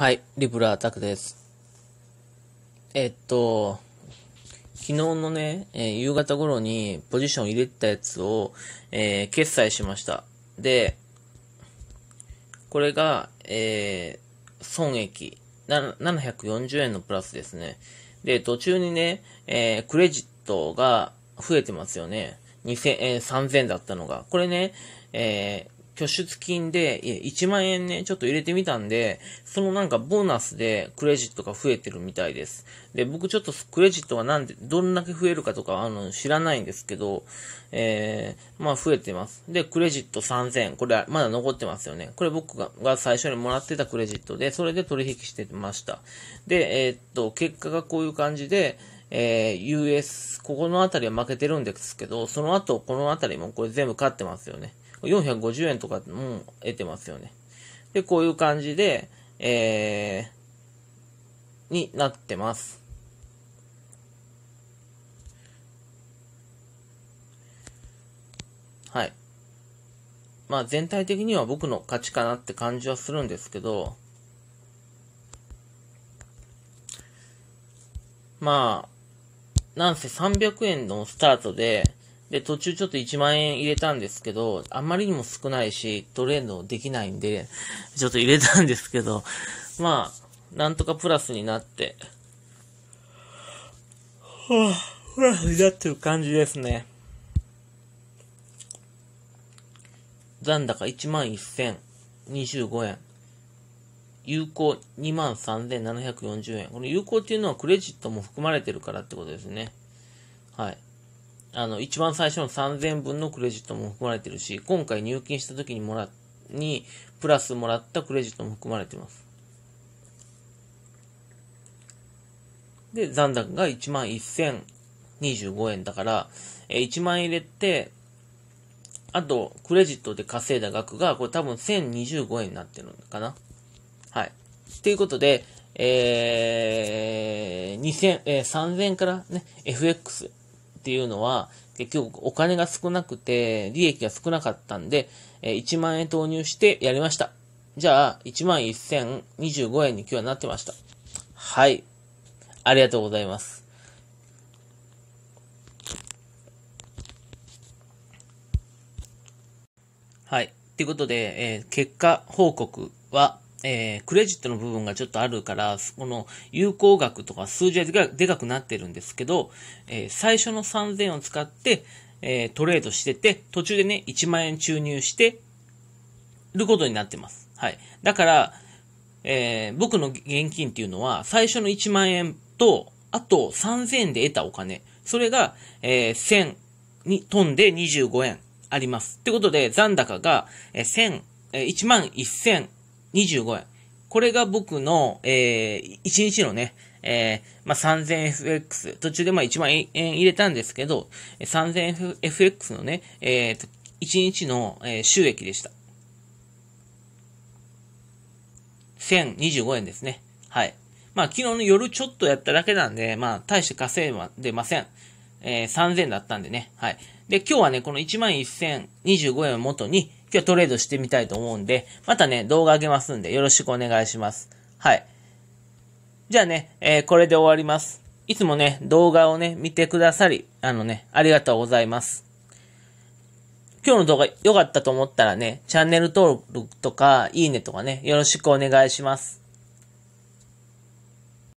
はい、リプラアタックです。えっと、昨日のね、えー、夕方頃にポジション入れたやつを、えー、決済しました。で、これが、えー、損益、740円のプラスですね。で、途中にね、えクレジットが増えてますよね。2000、え3000だったのが。これね、え拠出金で、1万円ね、ちょっと入れてみたんで、そのなんかボーナスでクレジットが増えてるみたいです。で、僕ちょっとクレジットがなんで、どんだけ増えるかとか、あの、知らないんですけど、えー、まあ増えてます。で、クレジット3000、これまだ残ってますよね。これ僕がが最初にもらってたクレジットで、それで取引してました。で、えー、っと、結果がこういう感じで、えー、US、ここのあたりは負けてるんですけど、その後、このあたりもこれ全部勝ってますよね。450円とかも得てますよね。で、こういう感じで、えー、になってます。はい。まあ全体的には僕の勝ちかなって感じはするんですけど、まあ、なんせ300円のスタートで、で、途中ちょっと1万円入れたんですけど、あんまりにも少ないし、トレードできないんで、ちょっと入れたんですけど、まあ、なんとかプラスになって、はぁ、プラスになってる感じですね。残高11,025円。有効23,740円。この有効っていうのはクレジットも含まれてるからってことですね。はい。あの、一番最初の3000分のクレジットも含まれてるし、今回入金した時にもら、に、プラスもらったクレジットも含まれてます。で、残高が1万1025円だから、え1万円入れて、あと、クレジットで稼いだ額が、これ多分1025円になってるのかな。はい。ということで、えー、2000、えー、3000からね、FX、っていうのは、結局お金が少なくて、利益が少なかったんで、1万円投入してやりました。じゃあ、1万1025円に今日はなってました。はい。ありがとうございます。はい。ということで、えー、結果報告は、えー、クレジットの部分がちょっとあるから、この有効額とか数字がでかくなってるんですけど、えー、最初の3000を使って、えー、トレードしてて、途中でね、1万円注入してることになってます。はい。だから、えー、僕の現金っていうのは、最初の1万円と、あと3000円で得たお金。それが、えー、1000に飛んで25円あります。ってことで、残高が、えー、1000、えー、1万1000、25円。これが僕の、えー、1日のね、えー、まあ、3000FX、途中でまあ1万円入れたんですけど、3000FX のね、えー、1日の、え収益でした。1025円ですね。はい。まあ、昨日の夜ちょっとやっただけなんで、まあ、大して稼いは出ません。えー、3000だったんでね。はい。で、今日はね、この11025円を元に、今日トレードしてみたいと思うんで、またね、動画あげますんで、よろしくお願いします。はい。じゃあね、えー、これで終わります。いつもね、動画をね、見てくださり、あのね、ありがとうございます。今日の動画良かったと思ったらね、チャンネル登録とか、いいねとかね、よろしくお願いします。